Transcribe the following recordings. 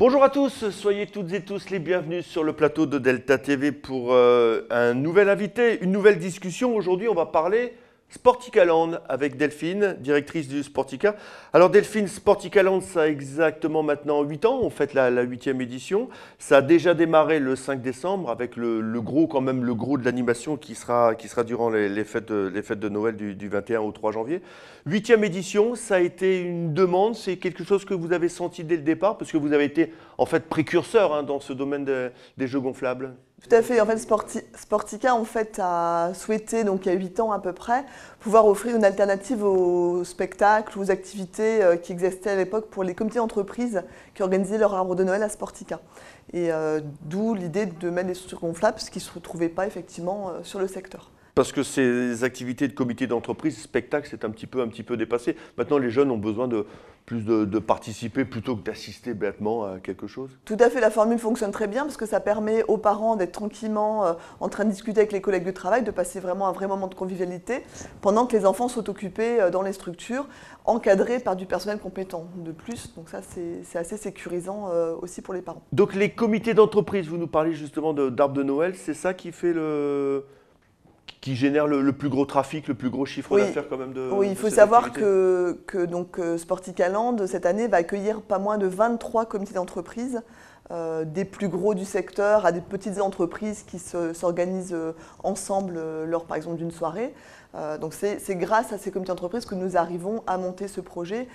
Bonjour à tous, soyez toutes et tous les bienvenus sur le plateau de Delta TV pour euh, un nouvel invité, une nouvelle discussion. Aujourd'hui, on va parler Sporticaland avec Delphine, directrice du Sportica. Alors Delphine, Sporticaland, ça a exactement maintenant 8 ans, on fait la, huitième 8 édition. Ça a déjà démarré le 5 décembre avec le, gros, quand même, le gros de l'animation qui sera, qui sera durant les, fêtes, les fêtes de Noël du, 21 au 3 janvier. 8e édition, ça a été une demande, c'est quelque chose que vous avez senti dès le départ, parce que vous avez été en fait précurseur hein, dans ce domaine des jeux gonflables. Tout à fait. En fait, Sportica en fait, a souhaité, donc il y a 8 ans à peu près, pouvoir offrir une alternative aux spectacles, aux activités euh, qui existaient à l'époque pour les comités d'entreprise qui organisaient leur arbre de Noël à Sportica. Et euh, d'où l'idée de mettre des structures gonflables, ce qui ne se retrouvaient pas effectivement euh, sur le secteur. Parce que ces activités de comité d'entreprise, spectacle, c'est un petit peu, un petit peu dépassé. Maintenant, les jeunes ont besoin de, plus de, participer plutôt que d'assister bêtement à quelque chose Tout à fait, la formule fonctionne très bien parce que ça permet aux parents d'être tranquillement euh, en train de discuter avec les collègues de travail, de passer vraiment un vrai moment de convivialité pendant que les enfants sont occupés euh, dans les structures, encadrés par du personnel compétent de plus. Donc ça, c'est assez sécurisant euh, aussi pour les parents. Donc les comités d'entreprise, vous nous parlez justement d'arbre de Noël, c'est ça qui fait le qui génère le, plus gros trafic, le plus gros chiffre d'affaires quand même de. Oui, il faut savoir que, que donc, euh, Sporticaland, cette année, va accueillir pas moins de 23 comités d'entreprise. Euh, des plus gros du secteur à des petites entreprises qui s'organisent euh, ensemble lors par exemple d'une soirée. donc c'est grâce à ces comités d'entreprise que nous arrivons à monter ce projet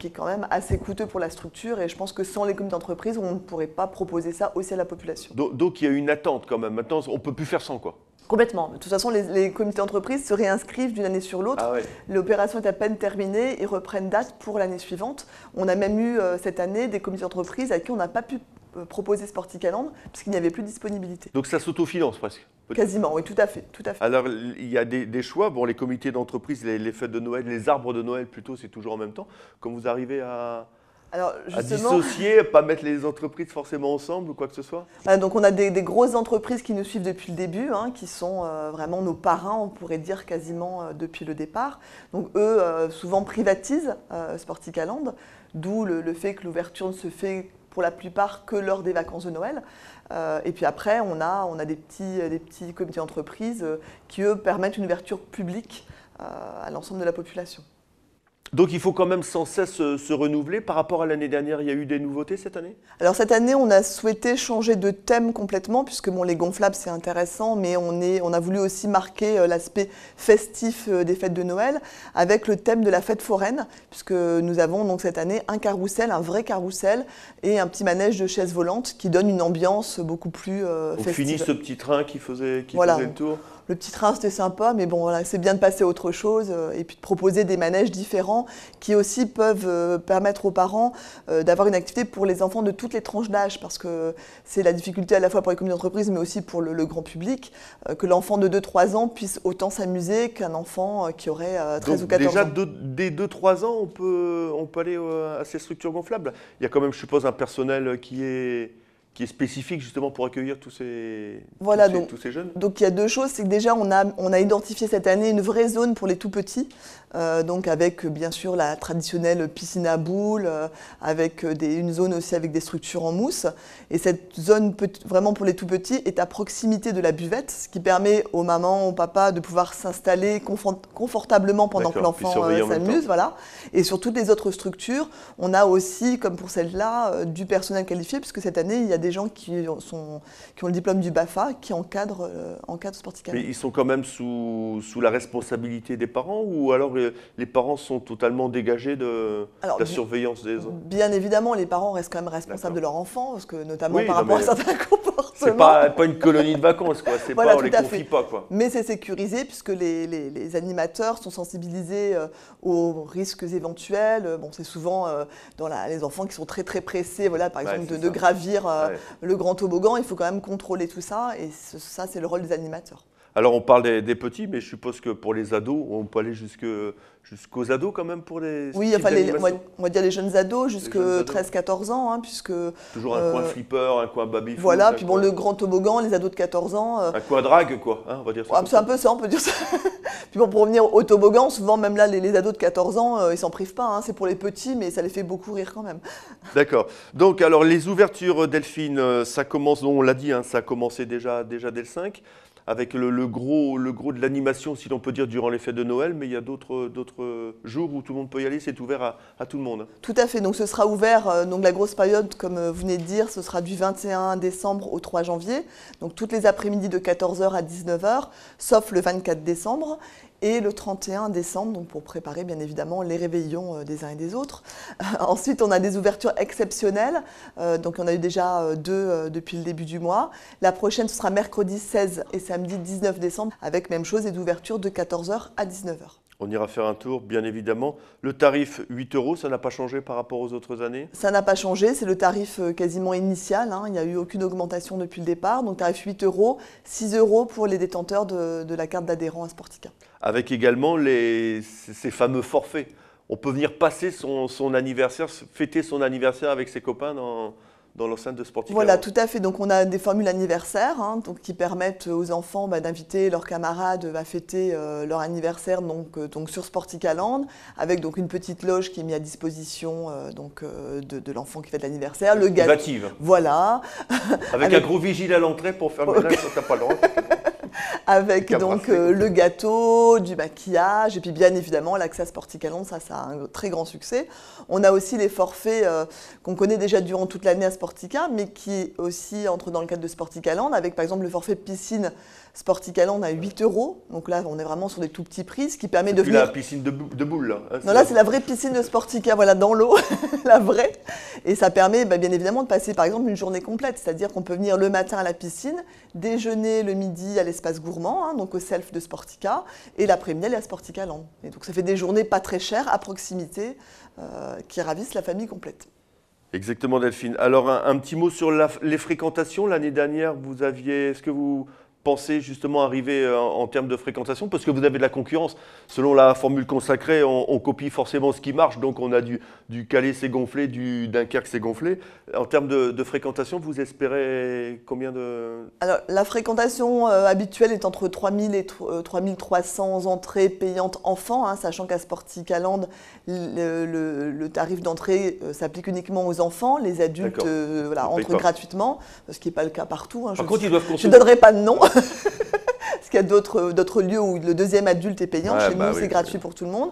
qui est quand même assez coûteux pour la structure et je pense que sans les comités d'entreprise on ne pourrait pas proposer ça aussi à la population. Donc, donc il y a une attente quand même. Maintenant on ne peut plus faire sans quoi. Complètement. De toute façon, les, comités d'entreprise se réinscrivent d'une année sur l'autre. Ah L'opération est à peine terminée, ils reprennent date pour l'année suivante. On a même eu euh, cette année des comités d'entreprise à qui on n'a pas pu euh, proposer Sporticalandre parce qu'il n'y avait plus de disponibilité. Donc ça s'autofinance presque Quasiment, oui, tout à fait. Tout à fait. Alors, il y a des, choix. Bon, les comités d'entreprise, les, les fêtes de Noël, les arbres de Noël plutôt, c'est toujours en même temps. Quand vous arrivez à, alors, justement, à dissocier, pas mettre les entreprises forcément ensemble ou quoi que ce soit euh, Donc on a des, grosses entreprises qui nous suivent depuis le début, hein, qui sont euh, vraiment nos parrains, on pourrait dire quasiment euh, depuis le départ. Donc eux, souvent privatisent Sporticaland, d'où le, fait que l'ouverture ne se fait pour la plupart que lors des vacances de Noël. et puis après, on a, on a des, petits, des petits comités d'entreprise qui, eux, permettent une ouverture publique à l'ensemble de la population. Donc il faut quand même sans cesse euh, se, renouveler. Par rapport à l'année dernière, il y a eu des nouveautés cette année Alors cette année, on a souhaité changer de thème complètement, puisque bon, les gonflables, c'est intéressant, mais on, est, on a voulu aussi marquer euh, l'aspect festif euh, des fêtes de Noël avec le thème de la fête foraine, puisque nous avons donc cette année un carrousel, un vrai carrousel, et un petit manège de chaises volantes qui donne une ambiance beaucoup plus festive. On ce petit train qui faisait, qui faisait le tour le petit train c'était sympa, mais bon, voilà, c'est bien de passer à autre chose euh, et puis de proposer des manèges différents qui aussi peuvent euh, permettre aux parents euh, d'avoir une activité pour les enfants de toutes les tranches d'âge parce que c'est la difficulté à la fois pour les communes d'entreprise mais aussi pour le, grand public que l'enfant de 2-3 ans puisse autant s'amuser qu'un enfant qui aurait 13 ou 14 ans. Déjà, dès 2-3 ans, on peut, on peut aller à ces structures gonflables. Il y a quand même, je suppose, un personnel qui est qui est spécifique justement pour accueillir tous ces, tous ces, jeunes Donc il y a deux choses, c'est que déjà on a, on a identifié cette année une vraie zone pour les tout-petits, euh, donc avec bien sûr la traditionnelle piscine à boules, euh, avec euh, des, une zone aussi avec des structures en mousse, et cette zone vraiment pour les tout-petits est à proximité de la buvette, ce qui permet aux mamans, aux papas de pouvoir s'installer confortablement pendant que l'enfant s'amuse, voilà. Et sur toutes les autres structures, on a aussi, comme pour celle-là, du personnel qualifié, puisque cette année il y a des gens qui, sont, qui ont le diplôme du BAFA qui encadrent, euh, encadrent Mais ils sont quand même sous, sous la responsabilité des parents ou alors euh, les parents sont totalement dégagés de, la surveillance des enfants Bien évidemment, les parents restent quand même responsables de leurs enfants, parce que notamment par rapport à certains comportements. C'est pas, pas une colonie de vacances, quoi. C'est pas, on les confie pas, quoi. Mais c'est sécurisé puisque les, les, animateurs sont sensibilisés euh, aux risques éventuels. Bon, c'est souvent euh, dans la, les enfants qui sont très très pressés, voilà, par exemple, de, gravir le grand toboggan, il faut quand même contrôler tout ça, et ça, c'est le rôle des animateurs. Alors on parle des, petits, mais je suppose que pour les ados, on peut aller jusque, jusqu'aux ados quand même pour les. Oui, enfin, on va dire les jeunes ados jusque 13-14 ans, hein, puisque. Toujours un coin euh, flipper, un coin baby. Voilà, puis bon, le grand toboggan, les ados de 14 ans. Euh, un coin drague, quoi, hein, on va dire c'est un peu ça, on peut dire ça. puis bon, pour revenir au toboggan, souvent même là, les, ados de 14 ans, euh, ils s'en privent pas. Hein, c'est pour les petits, mais ça les fait beaucoup rire quand même. D'accord. Donc, alors les ouvertures Delphine, ça commence, on l'a dit, hein, ça a commencé déjà, déjà dès le 5 avec le, gros, de l'animation, si l'on peut dire, durant les fêtes de Noël, mais il y a d'autres jours où tout le monde peut y aller, c'est ouvert à, tout le monde. Tout à fait, donc ce sera ouvert, euh, donc la grosse période, comme euh, vous venez de dire, ce sera du 21 décembre au 3 janvier, donc toutes les après-midi de 14h à 19h, sauf le 24 décembre, et le 31 décembre, donc pour préparer bien évidemment les réveillons euh, des uns et des autres. Ensuite, on a des ouvertures exceptionnelles, donc on a eu déjà deux depuis le début du mois. La prochaine, ce sera mercredi 16 et 17 samedi 19 décembre avec même chose et d'ouverture de 14h à 19h. On ira faire un tour, bien évidemment. Le tarif 8 euros, ça n'a pas changé par rapport aux autres années Ça n'a pas changé, c'est le tarif euh, quasiment initial. Hein. Il n'y a eu aucune augmentation depuis le départ. Donc tarif 8 euros, 6 euros pour les détenteurs de, la carte d'adhérent à Sportica. Avec également ces fameux forfaits. On peut venir passer son, son anniversaire, fêter son anniversaire avec ses copains dans, dans l'enceinte de Voilà, tout à fait. Donc on a des formules anniversaires hein, donc, qui permettent aux enfants bah, d'inviter leurs camarades à fêter euh, leur anniversaire donc, euh, donc sur Sporticaland, avec donc une petite loge qui est mise à disposition euh, donc, de, l'enfant qui fête l'anniversaire. Le gâteau. Voilà. Avec, un gros vigile à l'entrée pour faire le ménage, t'as pas le droit. avec donc euh, le gâteau, du maquillage, et puis bien évidemment l'accès à Sporticaland, ça, ça a un très grand succès. On a aussi les forfaits euh, qu'on connaît déjà durant toute l'année à Sportica, mais qui aussi entrent dans le cadre de Sporticaland, avec par exemple le forfait piscine Sportica on a 8 euros. Donc là, on est vraiment sur des tout petits prix, ce qui permet de venir. la piscine de, boules. Hein. Ah, non, là, c'est la vraie piscine de Sportica, voilà, dans l'eau, la vraie. Et ça permet bah, bien évidemment de passer, par exemple, une journée complète. C'est-à-dire qu'on peut venir le matin à la piscine, déjeuner le midi à l'espace gourmand, hein, donc au self de Sportica, et l'après-midi à Land. Et donc, ça fait des journées pas très chères, à proximité, euh, qui ravissent la famille complète. Exactement, Delphine. Alors, un, petit mot sur les fréquentations. L'année dernière, vous aviez. Est-ce que vous pensez justement arriver euh, en, termes de fréquentation Parce que vous avez de la concurrence. Selon la formule consacrée, on, copie forcément ce qui marche. Donc on a du, du Calais, c'est gonflé, du Dunkerque, c'est gonflé. En termes de, fréquentation, vous espérez combien de... Alors la fréquentation euh, habituelle est entre 3000 et 3300 euh, entrées payantes enfants, hein, sachant qu'à Sporticaland, le, le, tarif d'entrée s'applique uniquement aux enfants. Les adultes voilà, entrent gratuitement, ce qui n'est pas le cas partout. Hein, je, Je ne donnerai pas de nom. Parce qu'il y a d'autres lieux où le deuxième adulte est payant. Chez nous, bah c'est gratuit pour tout le monde.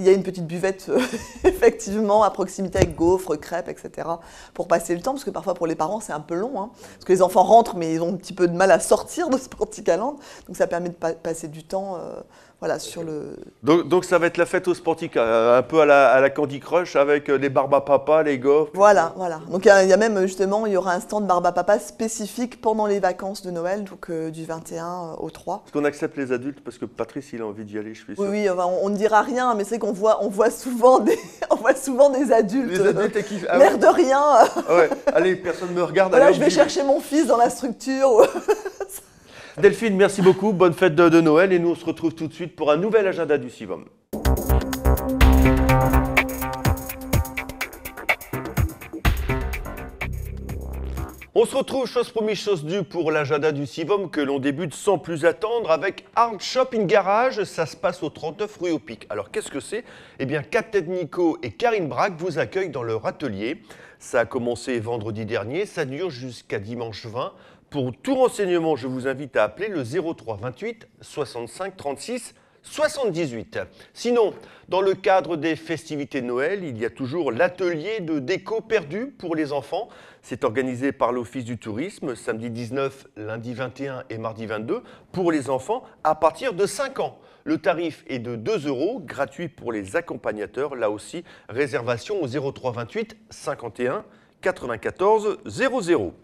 Il y a une petite buvette, euh, effectivement, à proximité avec gaufres, crêpes, etc. pour passer le temps, parce que parfois pour les parents, c'est un peu long. Hein. parce que les enfants rentrent, mais ils ont un petit peu de mal à sortir de ce Sporticaland. Donc ça permet de passer du temps. Euh, voilà, sur le... Donc, ça va être la fête au sportique, euh, un peu à la, Candy Crush avec les barba papa, les gaufres. Voilà, voilà. Donc il y, a même justement, il y aura un stand barba papa spécifique pendant les vacances de Noël, donc du 21 au 3. Est-ce qu'on accepte les adultes Parce que Patrice, il a envie d'y aller, je suis sûr. Oui, oui on ne dira rien, mais c'est qu'on voit, on voit souvent des, on voit souvent des adultes. Euh, ah mère de rien. Ah allez, personne me regarde. Voilà, je vais chercher mon fils dans la structure. Delphine, merci beaucoup. Bonne fête de, de, Noël et nous on se retrouve tout de suite pour un nouvel agenda du Civom. On se retrouve, chose promise, chose due, pour l'agenda du Sivom que l'on débute sans plus attendre avec Hard Shopping Garage. Ça se passe au 39 rue au Pic. Alors qu'est-ce que c'est Eh bien, Captain Nico et Karine Braque vous accueillent dans leur atelier. Ça a commencé vendredi dernier, ça dure jusqu'à dimanche 20. Pour tout renseignement, je vous invite à appeler le 03 28 65 36 78. Sinon, dans le cadre des festivités de Noël, il y a toujours l'atelier de déco perdu pour les enfants. C'est organisé par l'Office du tourisme samedi 19, lundi 21 et mardi 22 pour les enfants à partir de 5 ans. Le tarif est de 2 euros, gratuit pour les accompagnateurs. Là aussi, réservation au 03 51 94 00.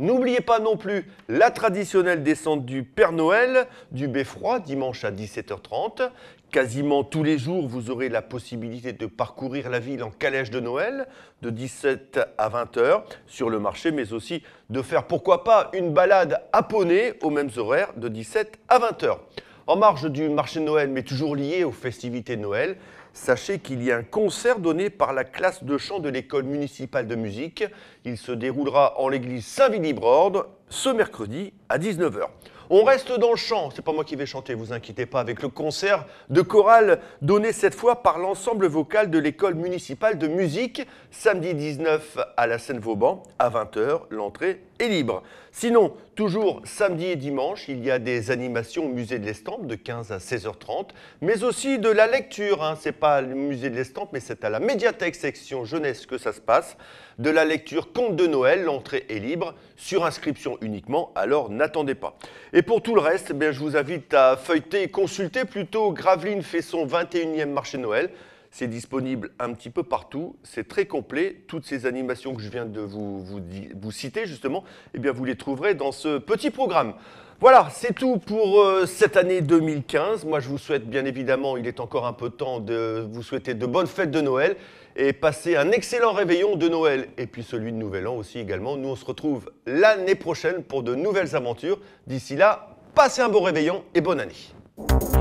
N'oubliez pas non plus la traditionnelle descente du Père Noël, du Beffroi, dimanche à 17h30. Quasiment tous les jours, vous aurez la possibilité de parcourir la ville en calèche de Noël, de 17 à 20h, sur le marché, mais aussi de faire, pourquoi pas, une balade à poney aux mêmes horaires, de 17 à 20h. En marge du marché de Noël, mais toujours lié aux festivités de Noël, sachez qu'il y a un concert donné par la classe de chant de l'école municipale de musique. Il se déroulera en l'église Saint-Willibrord ce mercredi à 19h. On reste dans le chant, c'est pas moi qui vais chanter, vous inquiétez pas, avec le concert de chorale donné cette fois par l'ensemble vocal de l'école municipale de musique, samedi 19 à la Seine-Vauban, à 20h, l'entrée est libre. Sinon, toujours samedi et dimanche, il y a des animations au musée de l'Estampe de 15 à 16h30, mais aussi de la lecture. Hein. Ce n'est pas au musée de l'Estampe, mais c'est à la médiathèque section jeunesse que ça se passe. De la lecture Conte de Noël, l'entrée est libre, sur inscription uniquement, alors n'attendez pas. Et pour tout le reste, eh bien, je vous invite à feuilleter et consulter plutôt Graveline fait son 21e marché Noël. C'est disponible un petit peu partout, c'est très complet. Toutes ces animations que je viens de vous, vous, citer, justement, eh bien, vous les trouverez dans ce petit programme. Voilà, c'est tout pour euh, cette année 2015. Moi, je vous souhaite, bien évidemment, il est encore un peu temps de vous souhaiter de bonnes fêtes de Noël et passer un excellent réveillon de Noël et puis celui de Nouvel An aussi également. Nous, on se retrouve l'année prochaine pour de nouvelles aventures. D'ici là, passez un bon réveillon et bonne année.